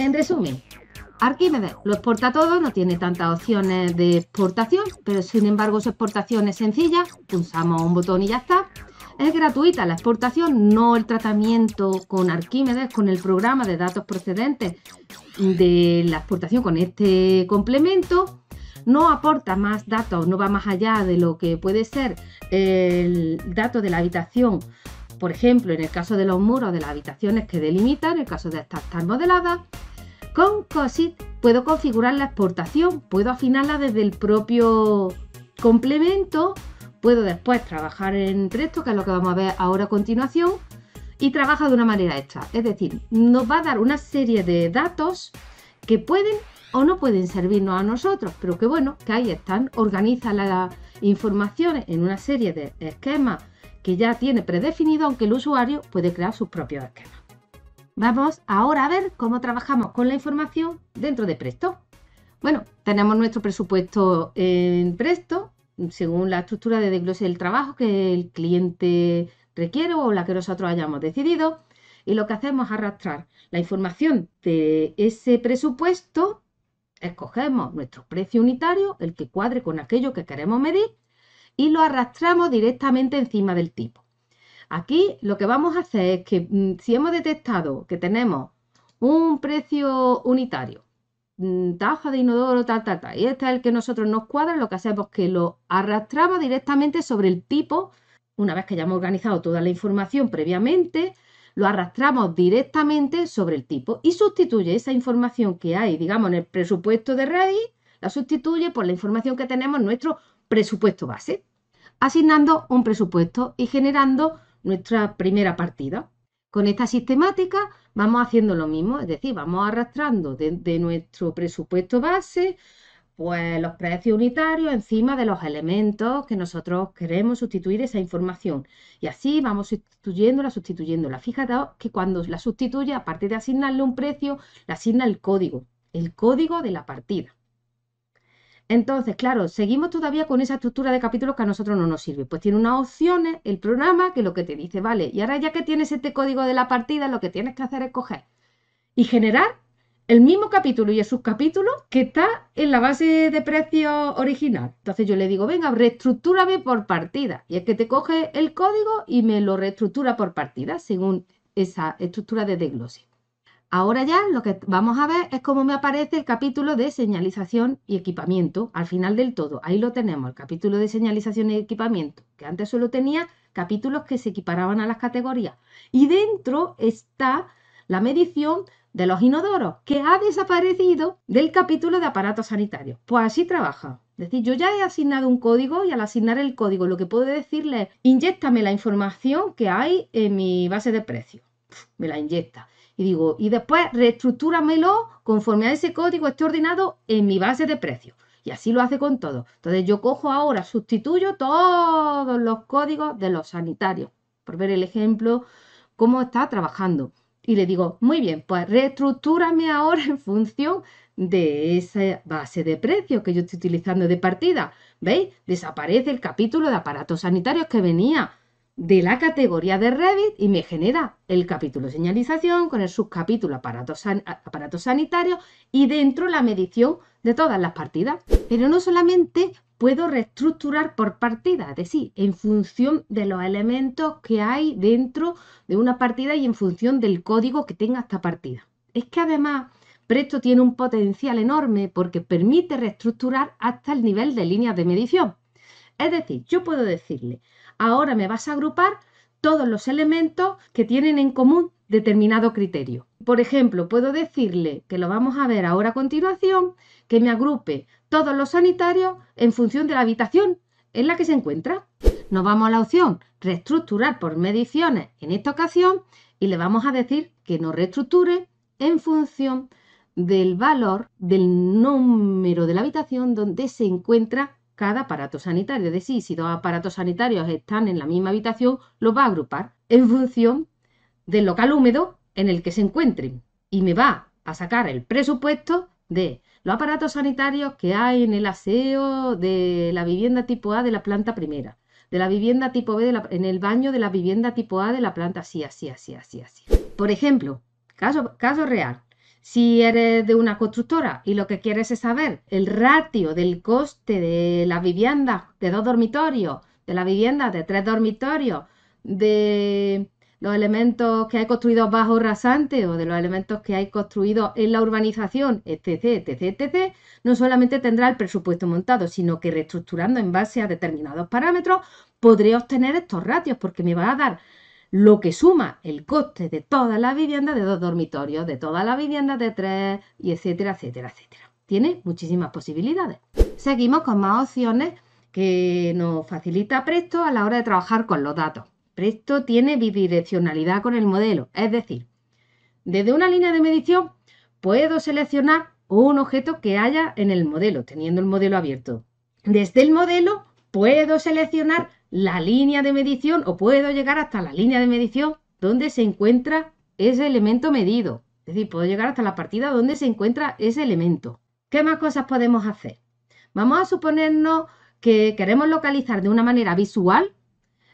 En resumen, Arquímedes lo exporta todo, no tiene tantas opciones de exportación, pero sin embargo su exportación es sencilla, pulsamos un botón y ya está. Es gratuita la exportación, no el tratamiento con Arquímedes, con el programa de datos procedentes de la exportación con este complemento. No aporta más datos, no va más allá de lo que puede ser el dato de la habitación. Por ejemplo, en el caso de los muros de las habitaciones que delimitan, en el caso de estas tan modeladas, con COSIT puedo configurar la exportación, puedo afinarla desde el propio complemento, puedo después trabajar en esto que es lo que vamos a ver ahora a continuación, y trabaja de una manera esta. Es decir, nos va a dar una serie de datos que pueden o no pueden servirnos a nosotros, pero que bueno, que ahí están, organiza las informaciones en una serie de esquemas que ya tiene predefinido, aunque el usuario puede crear sus propios esquemas. Vamos ahora a ver cómo trabajamos con la información dentro de Presto. Bueno, tenemos nuestro presupuesto en Presto, según la estructura de desglose del trabajo que el cliente requiere o la que nosotros hayamos decidido. Y lo que hacemos es arrastrar la información de ese presupuesto, escogemos nuestro precio unitario, el que cuadre con aquello que queremos medir, y lo arrastramos directamente encima del tipo. Aquí lo que vamos a hacer es que mm, si hemos detectado que tenemos un precio unitario, mm, taja de inodoro, tal, tal, tal, y este es el que nosotros nos cuadra, lo que hacemos es que lo arrastramos directamente sobre el tipo, una vez que ya hemos organizado toda la información previamente, lo arrastramos directamente sobre el tipo y sustituye esa información que hay, digamos, en el presupuesto de Ready, la sustituye por la información que tenemos en nuestro presupuesto base, asignando un presupuesto y generando nuestra primera partida. Con esta sistemática vamos haciendo lo mismo, es decir, vamos arrastrando de, nuestro presupuesto base pues los precios unitarios encima de los elementos que nosotros queremos sustituir esa información. Y así vamos sustituyéndola, sustituyéndola. Fíjate que cuando la sustituye, aparte de asignarle un precio, le asigna el código, el código de la partida. Entonces, claro, seguimos todavía con esa estructura de capítulos que a nosotros no nos sirve. Pues tiene unas opciones el programa que lo que te dice, vale, y ahora ya que tienes este código de la partida, lo que tienes que hacer es coger y generar el mismo capítulo y el subcapítulo que está en la base de precio original. Entonces yo le digo, venga, reestructúrame por partida. Y es que te coge el código y me lo reestructura por partida según esa estructura de desglose. Ahora ya lo que vamos a ver es cómo me aparece el capítulo de señalización y equipamiento al final del todo. Ahí lo tenemos, el capítulo de señalización y equipamiento, que antes solo tenía capítulos que se equiparaban a las categorías. Y dentro está la medición de los inodoros, que ha desaparecido del capítulo de aparatos sanitarios. Pues así trabaja. Es decir, yo ya he asignado un código y al asignar el código lo que puedo decirle es, inyectame la información que hay en mi base de precios. Me la inyecta y digo, y después reestructúramelo conforme a ese código esté ordenado en mi base de precios. Y así lo hace con todo. Entonces yo cojo ahora, sustituyo todos los códigos de los sanitarios, por ver el ejemplo, cómo está trabajando. Y le digo, muy bien, pues reestructúrame ahora en función de esa base de precios que yo estoy utilizando de partida. ¿Veis? Desaparece el capítulo de aparatos sanitarios que venía de la categoría de Revit y me genera el capítulo señalización con el subcapítulo aparatos, aparatos sanitarios y dentro la medición de todas las partidas. Pero no solamente puedo reestructurar por partida, es decir, en función de los elementos que hay dentro de una partida y en función del código que tenga esta partida. Es que además Presto tiene un potencial enorme porque permite reestructurar hasta el nivel de líneas de medición. Es decir, yo puedo decirle ahora me vas a agrupar todos los elementos que tienen en común determinado criterio. Por ejemplo, puedo decirle, que lo vamos a ver ahora a continuación, que me agrupe todos los sanitarios en función de la habitación en la que se encuentra. Nos vamos a la opción reestructurar por mediciones en esta ocasión y le vamos a decir que nos reestructure en función del valor del número de la habitación donde se encuentra cada aparato sanitario. Es decir, si dos aparatos sanitarios están en la misma habitación, los va a agrupar en función del local húmedo en el que se encuentren. Y me va a sacar el presupuesto de los aparatos sanitarios que hay en el aseo de la vivienda tipo A de la planta primera, de la vivienda tipo B en el baño de la vivienda tipo A de la planta así, así, así, así, así. Por ejemplo, caso, caso real, si eres de una constructora y lo que quieres es saber el ratio del coste de la vivienda de dos dormitorios, de la vivienda de tres dormitorios, de los elementos que hay construidos bajo rasante o de los elementos que hay construidos en la urbanización, etc., etc., etc., no solamente tendrá el presupuesto montado, sino que reestructurando en base a determinados parámetros podré obtener estos ratios porque me va a dar lo que suma el coste de toda la vivienda de dos dormitorios, de toda la vivienda de tres, y etcétera, etcétera, etcétera. Tiene muchísimas posibilidades. Seguimos con más opciones que nos facilita Presto a la hora de trabajar con los datos. Presto tiene bidireccionalidad con el modelo, es decir, desde una línea de medición puedo seleccionar un objeto que haya en el modelo, teniendo el modelo abierto. Desde el modelo puedo seleccionar la línea de medición o puedo llegar hasta la línea de medición donde se encuentra ese elemento medido. Es decir, puedo llegar hasta la partida donde se encuentra ese elemento. ¿Qué más cosas podemos hacer? Vamos a suponernos que queremos localizar de una manera visual,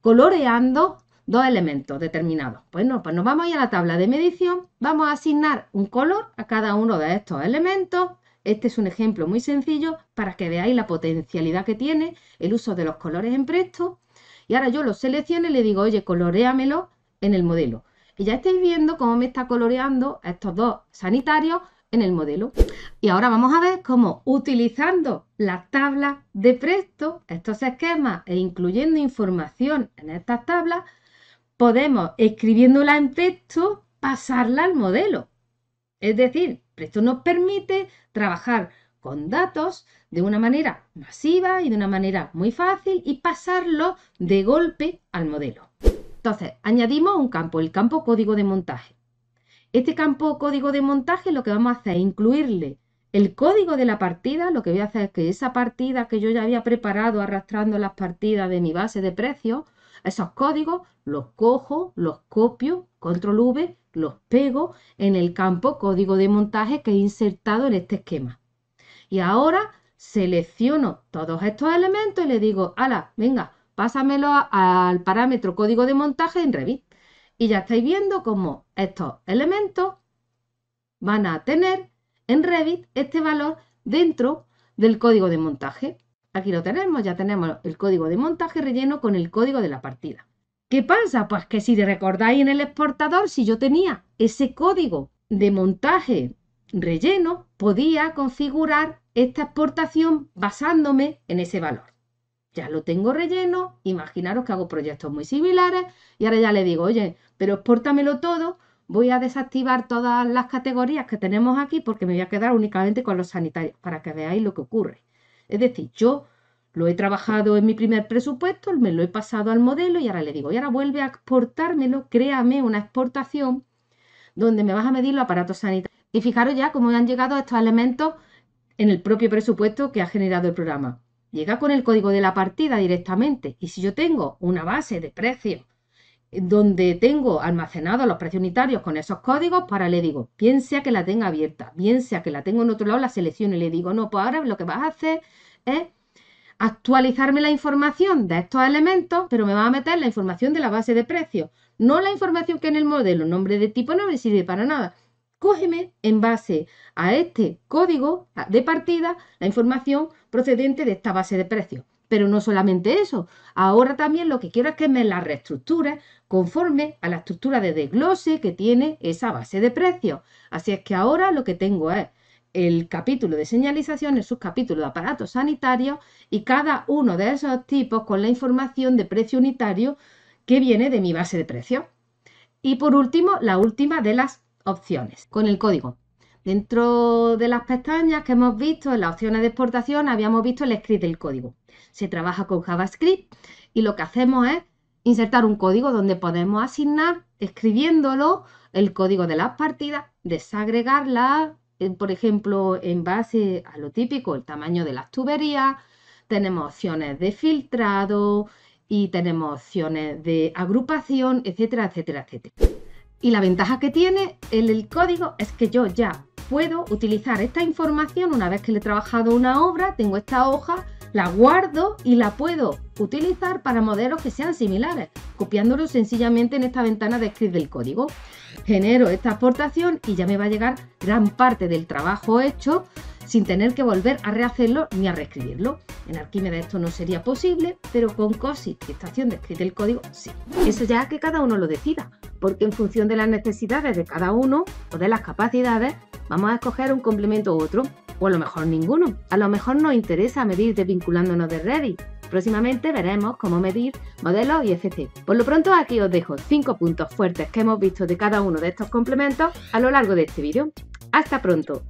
coloreando dos elementos determinados. pues, pues nos vamos a ir a la tabla de medición, vamos a asignar un color a cada uno de estos elementos este es un ejemplo muy sencillo para que veáis la potencialidad que tiene el uso de los colores en Presto. Y ahora yo lo selecciono y le digo, oye, coloreamelo en el modelo. Y ya estáis viendo cómo me está coloreando estos dos sanitarios en el modelo. Y ahora vamos a ver cómo utilizando las tablas de Presto, estos esquemas e incluyendo información en estas tablas, podemos, escribiéndola en Presto, pasarla al modelo. Es decir, esto nos permite trabajar con datos de una manera masiva y de una manera muy fácil y pasarlo de golpe al modelo. Entonces, añadimos un campo, el campo código de montaje. Este campo código de montaje lo que vamos a hacer es incluirle el código de la partida. Lo que voy a hacer es que esa partida que yo ya había preparado arrastrando las partidas de mi base de precios, esos códigos los cojo, los copio, control V, los pego en el campo código de montaje que he insertado en este esquema. Y ahora selecciono todos estos elementos y le digo, ala, venga, pásamelo al parámetro código de montaje en Revit. Y ya estáis viendo cómo estos elementos van a tener en Revit este valor dentro del código de montaje. Aquí lo tenemos, ya tenemos el código de montaje relleno con el código de la partida. ¿Qué pasa? Pues que si recordáis en el exportador, si yo tenía ese código de montaje relleno, podía configurar esta exportación basándome en ese valor. Ya lo tengo relleno, imaginaros que hago proyectos muy similares y ahora ya le digo, oye, pero exportamelo todo, voy a desactivar todas las categorías que tenemos aquí porque me voy a quedar únicamente con los sanitarios, para que veáis lo que ocurre. Es decir, yo lo he trabajado en mi primer presupuesto, me lo he pasado al modelo y ahora le digo, y ahora vuelve a exportármelo, créame una exportación donde me vas a medir los aparatos sanitarios. Y fijaros ya cómo han llegado estos elementos en el propio presupuesto que ha generado el programa. Llega con el código de la partida directamente. Y si yo tengo una base de precios donde tengo almacenados los precios unitarios con esos códigos, para pues le digo, bien sea que la tenga abierta, bien sea que la tengo en otro lado, la selecciono y le digo, no, pues ahora lo que vas a hacer es actualizarme la información de estos elementos, pero me va a meter la información de la base de precios, no la información que en el modelo, nombre de tipo no me sirve para nada. Cógeme en base a este código de partida la información procedente de esta base de precios. Pero no solamente eso, ahora también lo que quiero es que me la reestructure conforme a la estructura de desglose que tiene esa base de precios. Así es que ahora lo que tengo es el capítulo de señalización, el subcapítulo de aparatos sanitarios y cada uno de esos tipos con la información de precio unitario que viene de mi base de precios. Y por último, la última de las opciones, con el código. Dentro de las pestañas que hemos visto en las opciones de exportación, habíamos visto el script del código. Se trabaja con JavaScript y lo que hacemos es insertar un código donde podemos asignar, escribiéndolo, el código de las partidas, desagregarlas, por ejemplo, en base a lo típico, el tamaño de las tuberías, tenemos opciones de filtrado y tenemos opciones de agrupación, etcétera, etcétera, etcétera. Y la ventaja que tiene el, código es que yo ya puedo utilizar esta información una vez que le he trabajado una obra, tengo esta hoja, la guardo y la puedo utilizar para modelos que sean similares, copiándolo sencillamente en esta ventana de script del código genero esta aportación y ya me va a llegar gran parte del trabajo hecho sin tener que volver a rehacerlo ni a reescribirlo. En Arquímedes esto no sería posible, pero con COSI y estación de escribir el código sí. Eso ya que cada uno lo decida, porque en función de las necesidades de cada uno o de las capacidades, vamos a escoger un complemento u otro, o a lo mejor ninguno. A lo mejor nos interesa medir desvinculándonos de ready Próximamente veremos cómo medir modelos y etc. Por lo pronto aquí os dejo 5 puntos fuertes que hemos visto de cada uno de estos complementos a lo largo de este vídeo. ¡Hasta pronto!